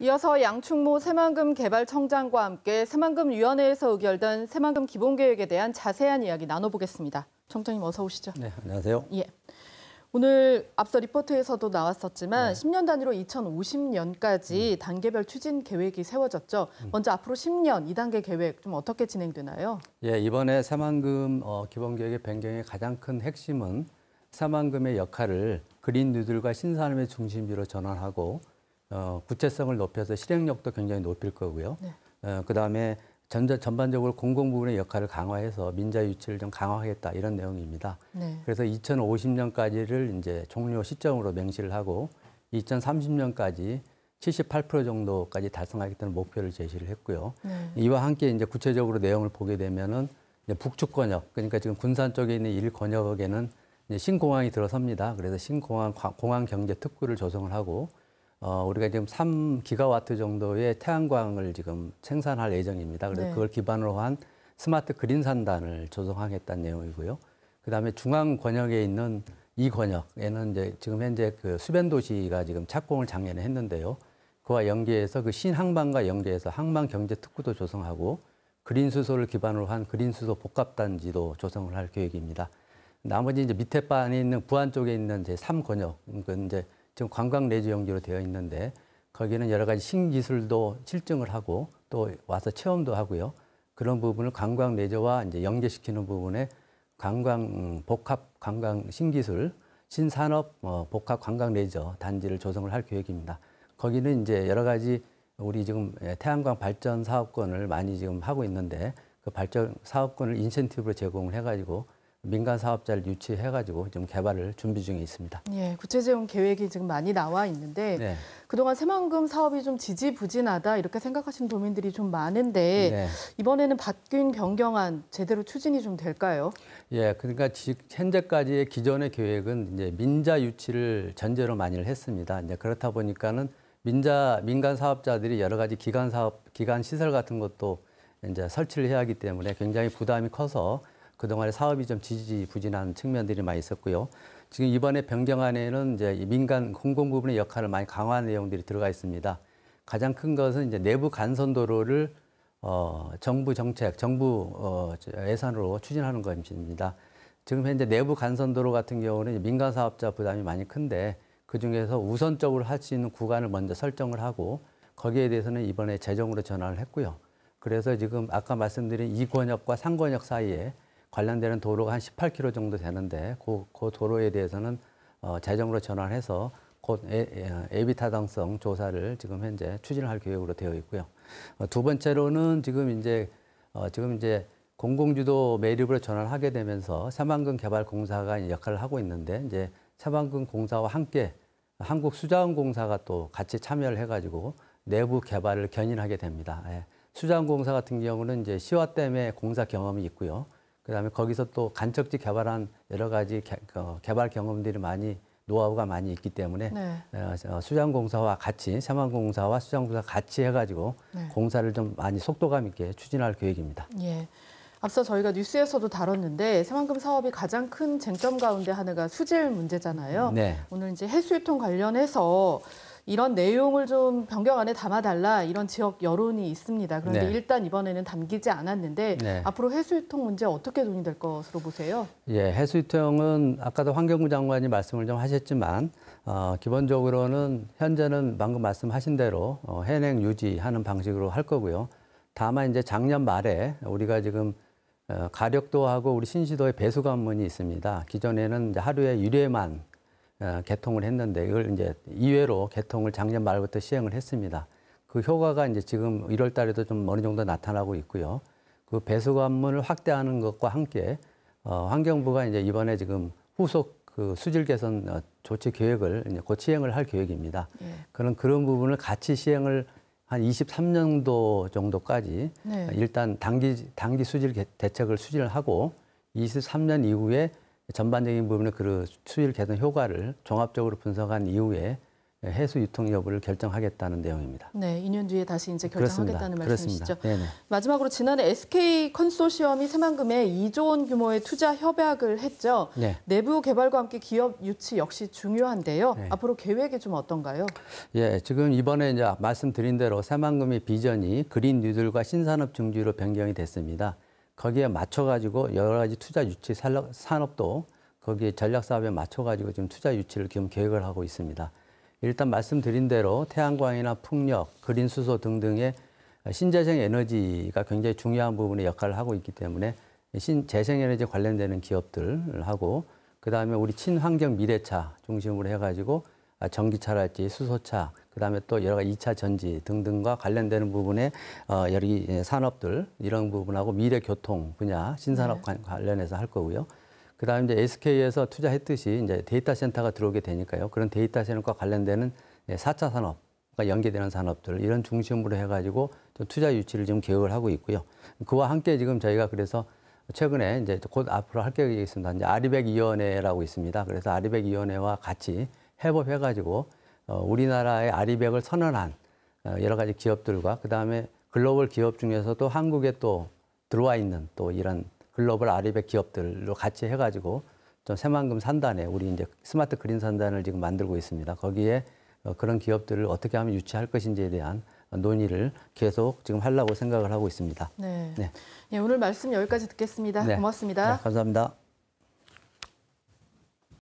이어서 양충모 새만금 개발청장과 함께 새만금위원회에서 의결된 새만금 기본계획에 대한 자세한 이야기 나눠보겠습니다. 청장님 어서 오시죠. 네, 안녕하세요. 예. 오늘 앞서 리포트에서도 나왔었지만 네. 10년 단위로 2050년까지 음. 단계별 추진 계획이 세워졌죠. 음. 먼저 앞으로 10년 2단계 계획 좀 어떻게 진행되나요? 예, 이번에 새만금 어, 기본계획의 변경의 가장 큰 핵심은 새만금의 역할을 그린 뉴딜과 신산업의 중심지로 전환하고 어, 구체성을 높여서 실행력도 굉장히 높일 거고요. 네. 어, 그다음에 전자, 전반적으로 공공 부분의 역할을 강화해서 민자 유치를 좀 강화하겠다 이런 내용입니다. 네. 그래서 2050년까지를 이제 종료 시점으로 맹시를 하고 2030년까지 78% 정도까지 달성하겠다는 목표를 제시를 했고요. 네. 이와 함께 이제 구체적으로 내용을 보게 되면은 북측 권역, 그러니까 지금 군산 쪽에 있는 일 권역에는 신공항이 들어섭니다. 그래서 신공항 공항 경제 특구를 조성을 하고 어, 우리가 지금 3기가와트 정도의 태양광을 지금 생산할 예정입니다. 그래서 네. 그걸 기반으로 한 스마트 그린 산단을 조성하겠다는 내용이고요. 그다음에 중앙 권역에 있는 이 권역에는 이제 지금 현재 그 수변 도시가 지금 착공을 작년에 했는데요. 그와 연계해서 그신항방과 연계해서 항방 경제 특구도 조성하고 그린 수소를 기반으로 한 그린 수소 복합 단지도 조성을 할 계획입니다. 나머지 이제 밑에 반에 있는 부안 쪽에 있는 제 3권역은 이제 그러니까 지금 관광 레저 형제로 되어 있는데 거기는 여러 가지 신기술도 실증을 하고 또 와서 체험도 하고요. 그런 부분을 관광 레저와 이제 연계시키는 부분에 관광 음, 복합 관광 신기술 신산업 어, 복합 관광 레저 단지를 조성을 할 계획입니다. 거기는 이제 여러 가지 우리 지금 예, 태양광 발전 사업권을 많이 지금 하고 있는데 그 발전 사업권을 인센티브로 제공을 해가지고 민간 사업자를 유치해가지고 지금 개발을 준비 중에 있습니다. 예, 구체적인 계획이 지금 많이 나와 있는데 네. 그동안 새만금 사업이 좀 지지부진하다 이렇게 생각하시 도민들이 좀 많은데 네. 이번에는 바뀐 변경안 제대로 추진이 좀 될까요? 예, 그러니까 현재까지의 기존의 계획은 이제 민자 유치를 전제로 많이 했습니다. 이제 그렇다 보니까는 민자 민간 사업자들이 여러 가지 기관 사업 기관 시설 같은 것도 이제 설치를 해야 하기 때문에 굉장히 부담이 커서 그동안에 사업이 좀 지지부진한 측면들이 많이 있었고요. 지금 이번에 변경안에는 이제 민간 공공 부분의 역할을 많이 강화한 내용들이 들어가 있습니다. 가장 큰 것은 이제 내부 간선 도로를 어, 정부 정책, 정부 어, 예산으로 추진하는 것입니다. 지금 현재 내부 간선 도로 같은 경우는 민간 사업자 부담이 많이 큰데 그 중에서 우선적으로 할 수 있는 구간을 먼저 설정을 하고 거기에 대해서는 이번에 재정으로 전환을 했고요. 그래서 지금 아까 말씀드린 이권역과 상권역 사이에 관련되는 도로가 한 18km 정도 되는데 그, 그 도로에 대해서는 어, 재정으로 전환해서 곧 애, 비 타당성 조사를 지금 현재 추진할 계획으로 되어 있고요. 어, 두 번째로는 지금 이제 어, 지금 이제 공공주도 매립으로 전환하게 되면서 새만금 개발 공사가 역할을 하고 있는데 이제 새만금 공사와 함께 한국 수자원공사가 또 같이 참여를 해가지고 내부 개발을 견인하게 됩니다. 예. 수자원공사 같은 경우는 이제 시화댐에 공사 경험이 있고요. 그다음에 거기서 또 간척지 개발한 여러 가지 개, 어, 발 경험들이 많이 노하우가 많이 있기 때문에 네. 어, 어 수장공사와 같이 새만공사와 수장공사 같이 해가지고 네. 공사를 좀 많이 속도감 있게 추진할 계획입니다. 예. 앞서 저희가 뉴스에서도 다뤘는데 새만금 사업이 가장 큰 쟁점 가운데 하나가 수질 문제잖아요. 네. 오늘 이제 해수유통 관련해서 이런 내용을 좀 변경 안에 담아달라 이런 지역 여론이 있습니다. 그런데 네. 일단 이번에는 담기지 않았는데 네. 앞으로 해수유통 문제 어떻게 논의될 것으로 보세요? 예, 해수유통은 아까도 환경부 장관이 말씀을 좀 하셨지만 어, 기본적으로는 현재는 방금 말씀하신 대로 어, 현행 유지하는 방식으로 할 거고요. 다만 이제 작년 말에 우리가 지금 어, 가력도하고 우리 신시도의 배수관문이 있습니다. 기존에는 하루에 유례만 어, 개통을 했는데 이걸 이제 이외로 개통을 작년 말부터 시행을 했습니다. 그 효과가 이제 지금 1월 달에도 좀 어느 정도 나타나고 있고요. 그 배수 관문을 확대하는 것과 함께 어, 환경부가 이제 이번에 지금 후속 그 수질 개선 어, 조치 계획을 이제 곧 시행을 할 계획입니다. 예. 그런 그런 부분을 같이 시행을 한 23년도 정도까지 네. 일단 단기 단기 수질 개, 대책을 수질하고 23년 이후에 전반적인 부분의 그 수율 개선 효과를 종합적으로 분석한 이후에 해수 유통 여부를 결정하겠다는 내용입니다. 네, 2년 뒤에 다시 이제 결정하겠다는 그렇습니다. 말씀이시죠. 그렇습니다. 마지막으로 지난해 SK 컨소시엄이 새만금에 2조 원 규모의 투자 협약을 했죠. 네. 내부 개발과 함께 기업 유치 역시 중요한데요. 네. 앞으로 계획이 좀 어떤가요? 예, 지금 이번에 이제 말씀드린 대로 새만금의 비전이 그린 뉴딜과 신산업 중지로 변경이 됐습니다. 거기에 맞춰가지고 여러 가지 투자 유치 산업도 거기에 전략 사업에 맞춰가지고 지금 투자 유치를 지금 계획을 하고 있습니다. 일단 말씀드린 대로 태양광이나 풍력, 그린 수소 등등의 신재생 에너지가 굉장히 중요한 부분의 역할을 하고 있기 때문에 신재생 에너지 관련되는 기업들하고 그 다음에 우리 친환경 미래차 중심으로 해가지고 아, 전기차랄지 수소차 그다음에 또 여러 가지 2차 전지 등등과 관련되는 부분에 어, 여러 예, 산업들 이런 부분하고 미래 교통 분야 신산업 네. 관련해서 할 거고요. 그다음에 이제 SK에서 투자했듯이 이제 데이터 센터가 들어오게 되니까요. 그런 데이터 센터와 관련되는 4차 예, 산업과 연계되는 산업들 이런 중심으로 해가지고 좀 투자 유치를 지금 계획을 하고 있고요. 그와 함께 지금 저희가 그래서 최근에 이제 곧 앞으로 할 계획이 있습니다. 이제 아리백 위원회라고 있습니다. 그래서 아리백 위원회와 같이 해법해가지고 어, 우리나라의 아리백을 선언한 어, 여러 가지 기업들과 그다음에 글로벌 기업 중에서도 한국에 또 들어와 있는 또 이런 글로벌 아리백 기업들로 같이 해가지고 좀 새만금 산단에 우리 이제 스마트 그린 산단을 지금 만들고 있습니다. 거기에 어, 그런 기업들을 어떻게 하면 유치할 것인지에 대한 논의를 계속 지금 하려고 생각을 하고 있습니다. 네. 네. 네 오늘 말씀 여기까지 듣겠습니다. 네. 고맙습니다. 네, 감사합니다.